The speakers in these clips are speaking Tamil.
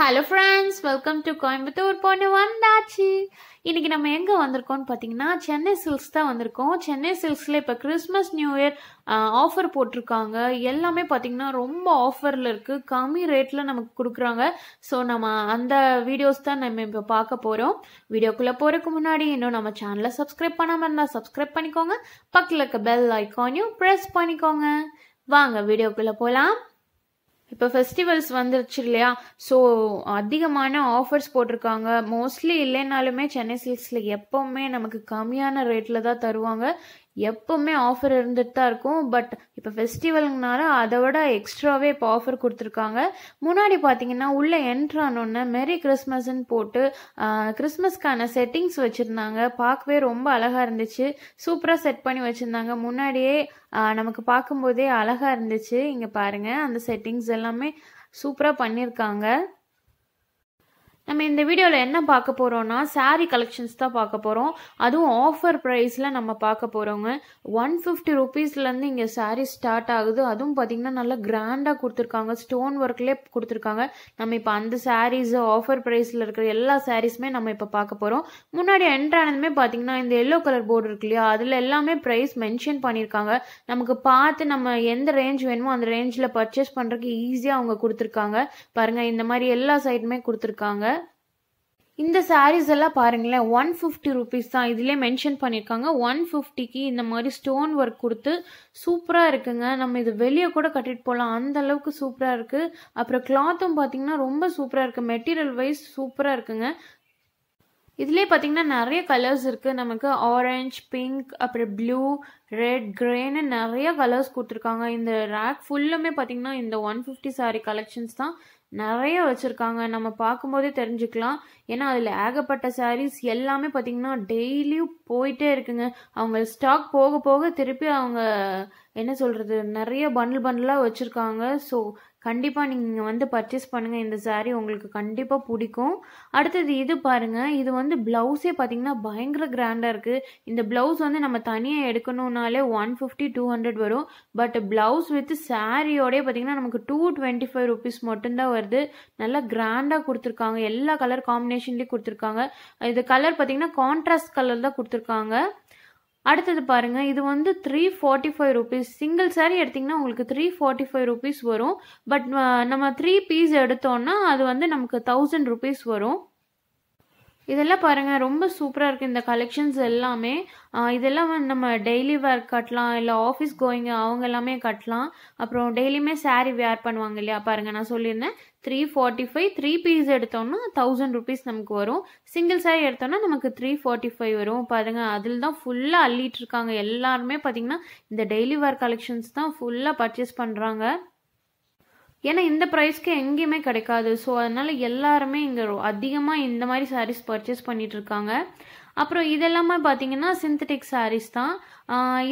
hello friends welcome to Coimbatore பொண்ணு வந்தாச்சு இன்னைக்கு நம்ம எங்கே வந்திருக்கோம்னு பார்த்தீங்கன்னா சென்னை சில்க்ஸ் தான் வந்திருக்கோம் சென்னை சில்க்ஸில் இப்போ கிறிஸ்மஸ் நியூ இயர் ஆஃபர் போட்டிருக்காங்க எல்லாமே பார்த்தீங்கன்னா ரொம்ப ஆஃபரில் இருக்குது கம்மி ரேட்டில் நமக்கு கொடுக்குறாங்க ஸோ நம்ம அந்த வீடியோஸ் தான் நம்ம இப்போ பார்க்க போகிறோம் வீடியோக்குள்ளே போகிறதுக்கு முன்னாடி இன்னும் நம்ம சேனலை சப்ஸ்கிரைப் பண்ணாமல் இருந்தால் சப்ஸ்கிரைப் பண்ணிக்கோங்க பக்கத்தில் இருக்க பெல் ஐக்கானையும் ப்ரெஸ் பண்ணிக்கோங்க வாங்க வீடியோக்குள்ளே போகலாம் இப்போ ஃபெஸ்டிவல்ஸ் வந்துருச்சு இல்லையா ஸோ அதிகமான ஆஃபர்ஸ் போட்டிருக்காங்க மோஸ்ட்லி இல்லைனாலுமே சென்னை சில்க்ஸில் எப்போவுமே நமக்கு கம்மியான ரேட்டில் தான் தருவாங்க எப்போவுமே ஆஃபர் இருந்துட்டு தான் இருக்கும் பட் இப்போ ஃபெஸ்டிவல்னால அதை விட எக்ஸ்ட்ராவே இப்போ ஆஃபர் கொடுத்துருக்காங்க முன்னாடி பார்த்தீங்கன்னா உள்ளே என்ட்ரானோன்னு மெரி கிறிஸ்மஸ்ன்னு போட்டு கிறிஸ்மஸ்க்கான செட்டிங்ஸ் வச்சுருந்தாங்க பார்க்கவே ரொம்ப அழகாக இருந்துச்சு சூப்பராக செட் பண்ணி வச்சுருந்தாங்க முன்னாடியே நமக்கு பார்க்கும்போதே அழகாக இருந்துச்சு இங்கே பாருங்கள் அந்த செட்டிங்ஸ் எல்லாமே சூப்பராக பண்ணியிருக்காங்க நம்ம இந்த வீடியோவில் என்ன பார்க்க போகிறோம்னா சாரி கலெக்ஷன்ஸ் தான் பார்க்க போகிறோம் அதுவும் ஆஃபர் ப்ரைஸில் நம்ம பார்க்க போகிறோங்க ஒன் ஃபிஃப்டி ருபீஸ்லேருந்து இங்கே சாரீ ஸ்டார்ட் ஆகுது அதுவும் பார்த்திங்கன்னா நல்லா கிராண்டாக கொடுத்துருக்காங்க ஸ்டோன் ஒர்க்லேயே கொடுத்துருக்காங்க நம்ம இப்போ அந்த சாரீஸ் ஆஃபர் ப்ரைஸில் இருக்கிற எல்லா சாரீஸுமே நம்ம இப்போ பார்க்க போகிறோம் முன்னாடி என்ட்ரானதுமே பார்த்திங்கன்னா இந்த எல்லோ கலர் போர்டு இருக்கு இல்லையா அதில் எல்லாமே ப்ரைஸ் மென்ஷன் பண்ணியிருக்காங்க நமக்கு பார்த்து நம்ம எந்த ரேஞ்ச் வேணுமோ அந்த ரேஞ்சில் பர்ச்சேஸ் பண்ணுறதுக்கு ஈஸியாக அவங்க கொடுத்துருக்காங்க பாருங்கள் இந்த மாதிரி எல்லா சைட்டுமே கொடுத்துருக்காங்க இந்த சாரீஸ் எல்லாம் பாருங்களேன் ஒன் ஃபிஃப்டி ருபீஸ் தான் இதுலேயே மென்ஷன் பண்ணியிருக்காங்க ஒன் ஃபிஃப்டிக்கு இந்த மாதிரி ஸ்டோன் ஒர்க் கொடுத்து சூப்பராக இருக்குங்க நம்ம இது வெளியே கூட கட்டிட்டு போகலாம் அந்த அளவுக்கு சூப்பராக இருக்குது அப்புறம் கிளாத்தும் பார்த்தீங்கன்னா ரொம்ப சூப்பராக இருக்குது மெட்டீரியல் வைஸ் சூப்பராக இருக்குங்க இதுலேயே பார்த்தீங்கன்னா நிறைய கலர்ஸ் இருக்குது நமக்கு ஆரஞ்ச் பிங்க் அப்புறம் ப்ளூ ரெட் க்ரேன்னு நிறைய கலர்ஸ் கொடுத்துருக்காங்க இந்த ரேக் ஃபுல்லுமே பார்த்தீங்கன்னா இந்த ஒன் ஃபிஃப்டி சாரி கலெக்ஷன்ஸ் தான் நிறைய வச்சுருக்காங்க நம்ம பார்க்கும்போதே தெரிஞ்சுக்கலாம் ஏன்னா அதில் ஏகப்பட்ட சாரீஸ் எல்லாமே பார்த்தீங்கன்னா டெய்லியும் போயிட்டே இருக்குங்க அவங்க ஸ்டாக் போக போக திருப்பி அவங்க என்ன சொல்கிறது நிறைய பண்டில் பண்டிலாக வச்சுருக்காங்க ஸோ கண்டிப்பாக நீங்கள் வந்து பர்ச்சேஸ் பண்ணுங்கள் இந்த சாரீ உங்களுக்கு கண்டிப்பாக பிடிக்கும் அடுத்தது இது பாருங்கள் இது வந்து ப்ளவுஸே பார்த்திங்கன்னா பயங்கர கிராண்டாக இருக்குது இந்த ப்ளவுஸ் வந்து நம்ம தனியாக எடுக்கணுன்னாலே ஒன் ஃபிஃப்டி டூ ஹண்ட்ரட் வரும் பட் ப்ளவுஸ் வித் சாரியோடய பார்த்திங்கன்னா நமக்கு டூ டுவெண்ட்டி ஃபைவ் ருபீஸ் மட்டும்தான் வருது நல்லா கிராண்டாக கொடுத்துருக்காங்க எல்லா கலர் காம்பினேஷன்லேயும் கொடுத்துருக்காங்க இது கலர் பார்த்திங்கன்னா கான்ட்ராஸ்ட் கலர் தான் கொடுத்துருக்காங்க அடுத்தது பாருங்கள் இது வந்து three forty five rupees single sari எடுத்திங்கன்னா உங்களுக்கு த்ரீ ஃபார்ட்டி ஃபைவ் ருபீஸ் வரும் பட் நம்ம த்ரீ பீஸ் எடுத்தோன்னா அது வந்து நமக்கு தௌசண்ட் ருபீஸ் வரும் இதெல்லாம் பாருங்கள் ரொம்ப சூப்பராக இருக்குது இந்த கலெக்ஷன்ஸ் எல்லாமே இதெல்லாம் வந்து நம்ம டெய்லி வேர் கட்டலாம் இல்லை ஆஃபீஸ் கோயிங்க அவங்க எல்லாமே கட்டலாம் அப்புறம் டெய்லியுமே சாரீ வேர் பண்ணுவாங்க இல்லையா பாருங்கள் நான் சொல்லியிருந்தேன் three forty five three piece எடுத்தோம்னா தௌசண்ட் ருபீஸ் நமக்கு வரும் சிங்கிள் சாரி எடுத்தோம்னா நமக்கு த்ரீ ஃபார்ட்டி ஃபைவ் வரும் பாருங்கள் அதில் தான் ஃபுல்லாக அள்ளிட்டு இருக்காங்க எல்லாருமே பார்த்தீங்கன்னா இந்த டெய்லி வேர் கலெக்ஷன்ஸ் தான் ஃபுல்லாக பர்ச்சேஸ் பண்ணுறாங்க ஏன்னா இந்த ப்ரைஸ்க்கு எங்கேயுமே கிடைக்காது ஸோ அதனால் எல்லாருமே இங்கே அதிகமாக இந்த மாதிரி சாரீஸ் பர்ச்சேஸ் பண்ணிகிட்ருக்காங்க அப்புறம் இதெல்லாமே பார்த்தீங்கன்னா சிந்தட்டிக் சாரீஸ் தான்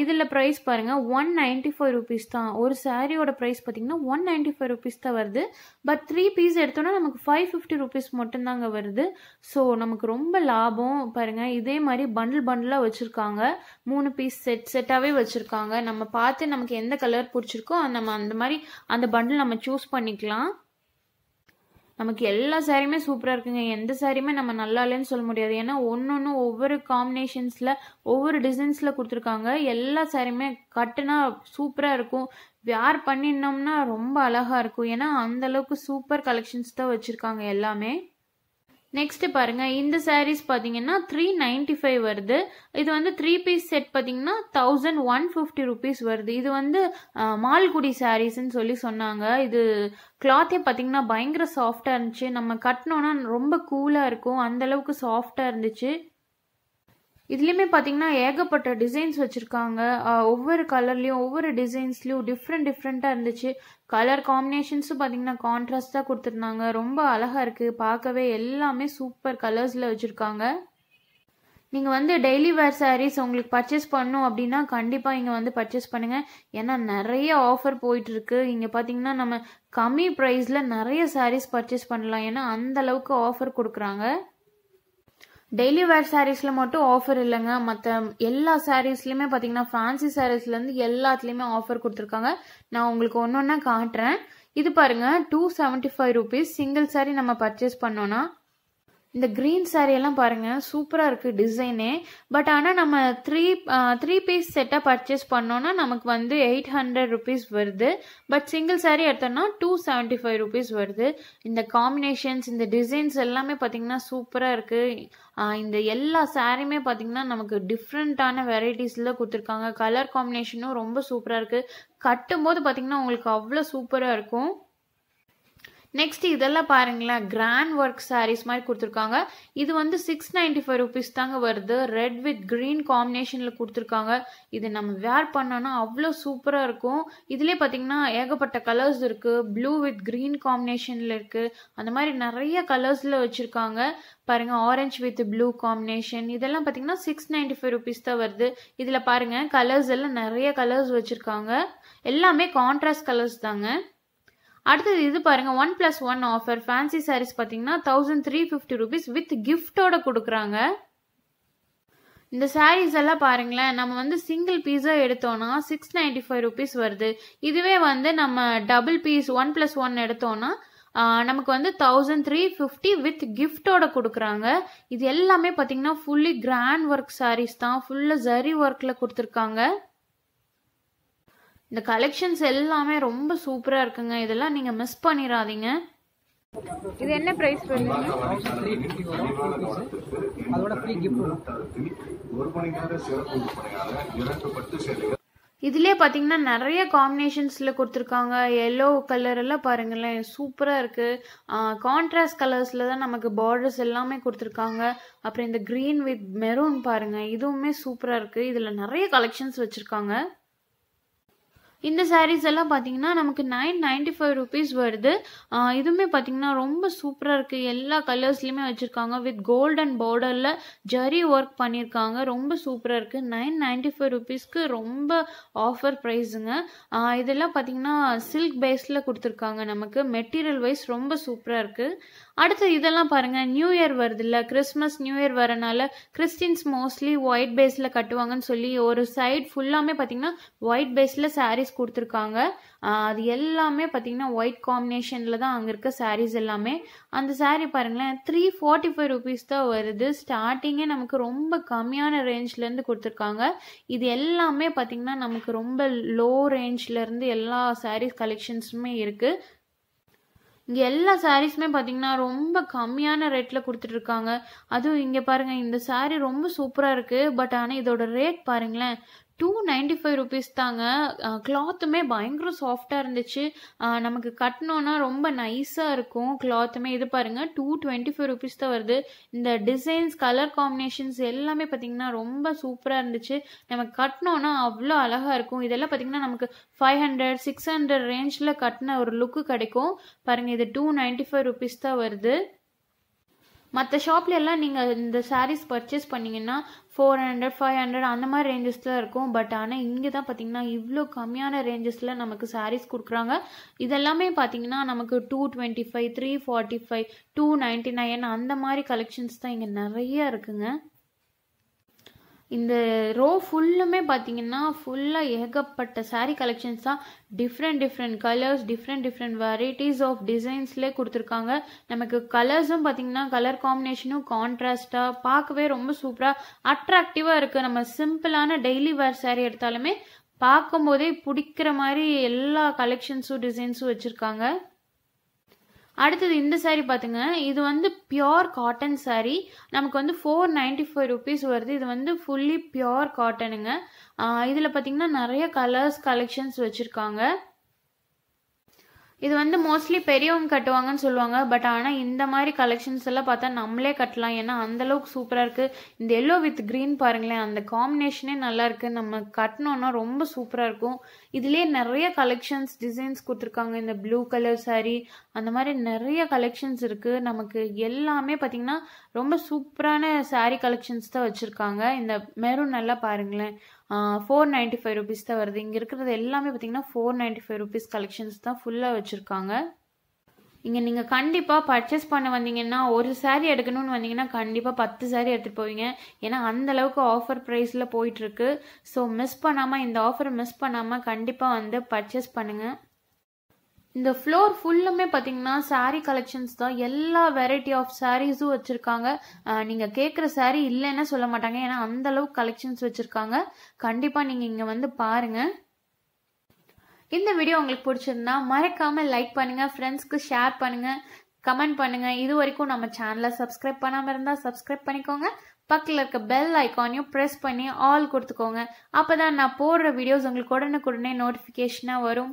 இதில் ப்ரைஸ் பாருங்கள் ஒன் நைன்ட்டி ஃபைவ் ருபீஸ் தான் ஒரு சாரியோட ப்ரைஸ் பார்த்தீங்கன்னா ஒன் நைன்டி ஃபைவ் ருபீஸ் தான் வருது பட் த்ரீ பீஸ் எடுத்தோன்னா நமக்கு ஃபைவ் ஃபிஃப்டி ருபீஸ் மட்டும்தாங்க வருது ஸோ நமக்கு ரொம்ப லாபம் பாருங்கள் இதே மாதிரி பண்டில் பண்டிலாக வச்சுருக்காங்க மூணு பீஸ் செட் செட்டாகவே வச்சுருக்காங்க நம்ம பார்த்து நமக்கு எந்த கலர் பிடிச்சிருக்கோ நம்ம அந்த மாதிரி அந்த பண்டில் நம்ம சூஸ் பண்ணிக்கலாம் நமக்கு எல்லா சாரியுமே சூப்பராக இருக்குங்க எந்த சாரியுமே நம்ம நல்லா இல்லைன்னு சொல்ல முடியாது ஏன்னா ஒன்று ஒன்று ஒவ்வொரு காம்பினேஷன்ஸில் ஒவ்வொரு டிசைன்ஸில் கொடுத்துருக்காங்க எல்லா சாரியுமே கட்டுனா சூப்பராக இருக்கும் வேர் பண்ணினோம்னா ரொம்ப அழகாக இருக்கும் ஏன்னா அந்தளவுக்கு சூப்பர் கலெக்ஷன்ஸ் தான் வச்சுருக்காங்க எல்லாமே நெக்ஸ்ட்டு பாருங்கள் இந்த சாரீஸ் பார்த்தீங்கன்னா த்ரீ நைன்டி ஃபைவ் வருது இது வந்து த்ரீ பீஸ் செட் பார்த்தீங்கன்னா தௌசண்ட் ஒன் ஃபிஃப்டி ருபீஸ் வருது இது வந்து மால்குடி சாரீஸ்ன்னு சொல்லி சொன்னாங்க இது கிளாத்தே பார்த்தீங்கன்னா பயங்கர சாஃப்டாக இருந்துச்சு நம்ம கட்டினோன்னா ரொம்ப கூலாக இருக்கும் அந்தளவுக்கு சாஃப்டாக இருந்துச்சு இதுலேயுமே பார்த்தீங்கன்னா ஏகப்பட்ட டிசைன்ஸ் வச்சுருக்காங்க ஒவ்வொரு கலர்லேயும் ஒவ்வொரு டிசைன்ஸ்லேயும் டிஃப்ரெண்ட் டிஃப்ரெண்ட்டாக இருந்துச்சு கலர் காம்பினேஷன்ஸும் பார்த்தீங்கன்னா கான்ட்ராஸ்டாக கொடுத்துருந்தாங்க ரொம்ப அழகாக இருக்குது பார்க்கவே எல்லாமே சூப்பர் கலர்ஸில் வச்சுருக்காங்க நீங்கள் வந்து டெய்லி வேர் சாரீஸ் உங்களுக்கு பர்ச்சேஸ் பண்ணும் அப்படின்னா கண்டிப்பாக இங்கே வந்து பர்ச்சேஸ் பண்ணுங்கள் ஏன்னா நிறைய ஆஃபர் போயிட்டுருக்கு இங்கே பார்த்தீங்கன்னா நம்ம கம்மி ப்ரைஸில் நிறைய சாரீஸ் பர்ச்சேஸ் பண்ணலாம் ஏன்னா அந்தளவுக்கு ஆஃபர் கொடுக்குறாங்க டெய்லி வேர் சாரீஸ்ல மட்டும் ஆஃபர் இல்லைங்க மற்ற எல்லா சாரீஸ்லயுமே பார்த்தீங்கன்னா ஃபேன்சி இருந்து எல்லாத்துலேயுமே ஆஃபர் கொடுத்துருக்காங்க நான் உங்களுக்கு ஒன்று ஒன்றா காட்டுறேன் இது பாருங்க two seventy five rupees single sari நம்ம பர்ச்சேஸ் பண்ணோன்னா இந்த க்ரீன் சாரியெல்லாம் பாருங்கள் சூப்பராக இருக்குது டிசைனே பட் ஆனால் நம்ம த்ரீ த்ரீ பீஸ் செட்டாக பர்ச்சேஸ் பண்ணோன்னா நமக்கு வந்து எயிட் ஹண்ட்ரட் ருபீஸ் வருது பட் சிங்கிள் சாரி எடுத்தோம்னா டூ செவன்ட்டி ஃபைவ் ருபீஸ் வருது இந்த காம்பினேஷன்ஸ் இந்த டிசைன்ஸ் எல்லாமே பார்த்திங்கன்னா சூப்பராக இருக்குது இந்த எல்லா சாரியுமே பார்த்திங்கன்னா நமக்கு டிஃப்ரெண்ட்டான வெரைட்டிஸில் கொடுத்துருக்காங்க கலர் காம்பினேஷனும் ரொம்ப சூப்பராக இருக்குது கட்டும் போது பார்த்திங்கன்னா உங்களுக்கு அவ்வளோ சூப்பராக இருக்கும் நெக்ஸ்ட் இதெல்லாம் பாருங்களேன் கிராண்ட் ஒர்க் சாரீஸ் மாதிரி கொடுத்துருக்காங்க இது வந்து சிக்ஸ் நைன்டி ஃபைவ் ருபீஸ் தாங்க வருது ரெட் வித் க்ரீன் காம்பினேஷனில் கொடுத்துருக்காங்க இது நம்ம வேர் பண்ணோன்னா அவ்வளோ சூப்பராக இருக்கும் இதுலேயே பார்த்தீங்கன்னா ஏகப்பட்ட கலர்ஸ் இருக்குது ப்ளூ வித் க்ரீன் காம்பினேஷனில் இருக்குது அந்த மாதிரி நிறைய கலர்ஸில் வச்சுருக்காங்க பாருங்கள் ஆரஞ்சு வித் ப்ளூ காம்பினேஷன் இதெல்லாம் பார்த்தீங்கன்னா சிக்ஸ் நைன்டி ஃபைவ் ருபீஸ் தான் வருது இதில் பாருங்கள் கலர்ஸ் எல்லாம் நிறைய கலர்ஸ் வச்சுருக்காங்க எல்லாமே கான்ட்ராஸ்ட் கலர்ஸ் தாங்க அடுத்தது இது பாருங்கள் one plus one offer fancy saris பார்த்தீங்கன்னா thousand three fifty rupees with கிஃப்டோட கொடுக்குறாங்க இந்த சாரீஸ் எல்லாம் பாருங்களேன் நம்ம வந்து சிங்கிள் பீஸாக எடுத்தோம்னா சிக்ஸ் நைன்டி ஃபைவ் ருபீஸ் வருது இதுவே வந்து நம்ம double piece one plus one எடுத்தோம்னா நமக்கு வந்து தௌசண்ட் த்ரீ ஃபிஃப்டி வித் கிஃப்டோட கொடுக்குறாங்க இது எல்லாமே பார்த்தீங்கன்னா ஃபுல்லி கிராண்ட் ஒர்க் சாரீஸ் தான் ஃபுல்லாக ஜரி ஒர்க்கில் கொடுத்துருக்காங்க இந்த கலெக்ஷன்ஸ் எல்லாமே ரொம்ப சூப்பராக இருக்குங்க இதெல்லாம் நீங்கள் மிஸ் பண்ணிடாதீங்க இது என்ன பிரைஸ் இதுலயே பாத்தீங்கன்னா நிறைய காம்பினேஷன்ஸ்ல கொடுத்துருக்காங்க எல்லோ கலர் எல்லாம் பாருங்களேன் சூப்பரா இருக்கு கான்ட்ராஸ்ட் கலர்ஸ்ல தான் நமக்கு பார்டர்ஸ் எல்லாமே கொடுத்துருக்காங்க அப்புறம் இந்த கிரீன் வித் மெரூன் பாருங்க இதுவுமே சூப்பரா இருக்கு இதுல நிறைய கலெக்ஷன்ஸ் வச்சிருக்காங்க இந்த சாரீஸ் எல்லாம் பார்த்தீங்கன்னா நமக்கு நைன் நைன்டி ஃபைவ் ருபீஸ் வருது இதுவுமே பார்த்தீங்கன்னா ரொம்ப சூப்பராக இருக்குது எல்லா கலர்ஸ்லையுமே வச்சுருக்காங்க வித் கோல்டன் பார்டரில் ஜரி ஒர்க் பண்ணியிருக்காங்க ரொம்ப சூப்பராக இருக்குது நைன் நைன்டி ஃபைவ் ருபீஸ்க்கு ரொம்ப ஆஃபர் ப்ரைஸுங்க இதெல்லாம் பார்த்தீங்கன்னா சில்க் பேஸில் கொடுத்துருக்காங்க நமக்கு மெட்டீரியல் வைஸ் ரொம்ப சூப்பராக இருக்குது அடுத்து இதெல்லாம் பாருங்கள் நியூ இயர் இல்ல கிறிஸ்மஸ் நியூ இயர் வரனால கிறிஸ்டின்ஸ் மோஸ்ட்லி ஒயிட் பேஸில் கட்டுவாங்கன்னு சொல்லி ஒரு சைட் ஃபுல்லாமே பாத்தீங்கன்னா ஒயிட் பேஸில் சாரீஸ் கொடுத்துருக்காங்க அது எல்லாமே பார்த்தீங்கன்னா ஒயிட் காம்பினேஷன்ல தான் அங்கே இருக்க சாரீஸ் எல்லாமே அந்த சாரீ பாருங்களேன் த்ரீ ஃபார்ட்டி ஃபைவ் ருபீஸ் தான் வருது ஸ்டார்டிங்கே நமக்கு ரொம்ப கம்மியான ரேஞ்ச்லேருந்து கொடுத்துருக்காங்க இது எல்லாமே பாத்தீங்கன்னா நமக்கு ரொம்ப லோ இருந்து எல்லா சாரீஸ் கலெக்ஷன்ஸுமே இருக்குது இங்கே எல்லா சாரீஸுமே பார்த்தீங்கன்னா ரொம்ப கம்மியான ரேட்டில் கொடுத்துட்ருக்காங்க அதுவும் இங்கே பாருங்கள் இந்த சாரீ ரொம்ப சூப்பராக இருக்குது பட் ஆனால் இதோட ரேட் பாருங்களேன் டூ நைன்டி ஃபைவ் ருபீஸ் தாங்க கிளாத்துமே பயங்கர சாஃப்டாக இருந்துச்சு நமக்கு கட்டினோன்னா ரொம்ப நைஸாக இருக்கும் கிளாத்துமே இது பாருங்கள் டூ டுவெண்ட்டி ஃபைவ் ருபீஸ் தான் வருது இந்த டிசைன்ஸ் கலர் காம்பினேஷன்ஸ் எல்லாமே பார்த்திங்கன்னா ரொம்ப சூப்பராக இருந்துச்சு நமக்கு கட்டினோன்னா அவ்வளோ அழகாக இருக்கும் இதெல்லாம் பார்த்திங்கன்னா நமக்கு ஃபைவ் ஹண்ட்ரட் சிக்ஸ் ஹண்ட்ரட் ரேஞ்சில் கட்டின ஒரு லுக்கு கிடைக்கும் பாருங்கள் இது டூ நைன்ட்டி ஃபைவ் ருபீஸ் தான் வருது மற்ற ஷாப்ல எல்லாம் நீங்கள் இந்த சாரீஸ் பர்ச்சேஸ் பண்ணீங்கன்னா ஃபோர் ஹண்ட்ரட் ஃபைவ் ஹண்ட்ரட் அந்த மாதிரி ரேஞ்சஸில் இருக்கும் பட் ஆனால் இங்கே தான் பார்த்தீங்கன்னா இவ்வளோ கம்மியான ரேஞ்சஸில் நமக்கு சாரீஸ் கொடுக்குறாங்க இதெல்லாமே பார்த்தீங்கன்னா நமக்கு two twenty five three forty five two ninety nine அந்த மாதிரி கலெக்ஷன்ஸ் தான் இங்கே நிறைய இருக்குங்க இந்த ரோ ஃபுல்லுமே பார்த்தீங்கன்னா ஃபுல்லாக ஏகப்பட்ட சாரீ கலெக்ஷன்ஸ் தான் different different colours different different varieties of டிசைன்ஸ்லேயே கொடுத்துருக்காங்க நமக்கு கலர்ஸும் பார்த்தீங்கன்னா கலர் காம்பினேஷனும் கான்ட்ராஸ்ட்டாக பார்க்கவே ரொம்ப சூப்பராக அட்ராக்டிவாக இருக்குது நம்ம சிம்பிளான டெய்லி வேர் சாரீ எடுத்தாலுமே பார்க்கும்போதே பிடிக்கிற மாதிரி எல்லா கலெக்ஷன்ஸும் டிசைன்ஸும் வச்சுருக்காங்க அடுத்தது இந்த சாரீ பார்த்துங்க இது வந்து பியோர் காட்டன் சாரீ நமக்கு வந்து ஃபோர் நைன்டி ஃபைவ் ருபீஸ் வருது இது வந்து ஃபுல்லி பியோர் காட்டனுங்க இதில் பார்த்தீங்கன்னா நிறைய கலர்ஸ் கலெக்ஷன்ஸ் வச்சுருக்காங்க இது வந்து மோஸ்ட்லி பெரியவங்க கட்டுவாங்கன்னு சொல்லுவாங்க பட் ஆனால் இந்த மாதிரி கலெக்ஷன்ஸ் எல்லாம் பார்த்தா நம்மளே கட்டலாம் ஏன்னா அந்தளவுக்கு சூப்பராக இருக்குது இந்த எல்லோ வித் க்ரீன் பாருங்களேன் அந்த காம்பினேஷனே நல்லா இருக்குது நம்ம கட்டினோன்னா ரொம்ப சூப்பராக இருக்கும் இதுலேயே நிறைய கலெக்ஷன்ஸ் டிசைன்ஸ் கொடுத்துருக்காங்க இந்த ப்ளூ கலர் சாரீ அந்த மாதிரி நிறைய கலெக்ஷன்ஸ் இருக்குது நமக்கு எல்லாமே பார்த்திங்கன்னா ரொம்ப சூப்பரான சாரீ கலெக்ஷன்ஸ் தான் வச்சுருக்காங்க இந்த மெரூன் நல்லா பாருங்களேன் ஃபோர் நைன்ட்டி ஃபைவ் ருபீஸ் தான் வருது இங்கே இருக்கிறது எல்லாமே பார்த்தீங்கன்னா four ninety five rupees collections தான் ஃபுல்லாக வச்சுருக்காங்க இங்கே நீங்கள் கண்டிப்பாக பர்ச்சேஸ் பண்ண வந்தீங்கன்னா ஒரு சாரீ எடுக்கணும்னு வந்தீங்கன்னா கண்டிப்பாக பத்து சாரீ எடுத்துகிட்டு போவீங்க ஏன்னா அந்தளவுக்கு ஆஃபர் ப்ரைஸில் போயிட்டுருக்கு ஸோ மிஸ் பண்ணாமல் இந்த ஆஃபர் மிஸ் பண்ணாமல் கண்டிப்பாக வந்து பர்ச்சேஸ் பண்ணுங்கள் இந்த ஃப்ளோர் ஃபுல்லுமே பார்த்தீங்கன்னா சாரீ கலெக்ஷன்ஸ் தான் எல்லா வெரைட்டி ஆஃப் சாரீஸும் வச்சுருக்காங்க நீங்கள் கேட்குற சாரீ இல்லைன்னா சொல்ல மாட்டாங்க ஏன்னா அந்த அளவுக்கு கலெக்ஷன்ஸ் வச்சுருக்காங்க கண்டிப்பாக நீங்கள் இங்கே வந்து பாருங்கள் இந்த வீடியோ உங்களுக்கு பிடிச்சிருந்தா மறக்காமல் லைக் பண்ணுங்கள் ஃப்ரெண்ட்ஸ்க்கு ஷேர் பண்ணுங்கள் கமெண்ட் பண்ணுங்கள் இது வரைக்கும் நம்ம சேனலை சப்ஸ்கிரைப் பண்ணாமல் இருந்தால் சப்ஸ்கிரைப் பண்ணிக்கோங்க பக்கத்தில் இருக்க பெல் ஐக்கானையும் ப்ரெஸ் பண்ணி ஆல் கொடுத்துக்கோங்க அப்போ தான் நான் போடுற வீடியோஸ் உங்களுக்கு உடனுக்குடனே நோட்டிஃபிகேஷனாக வரும்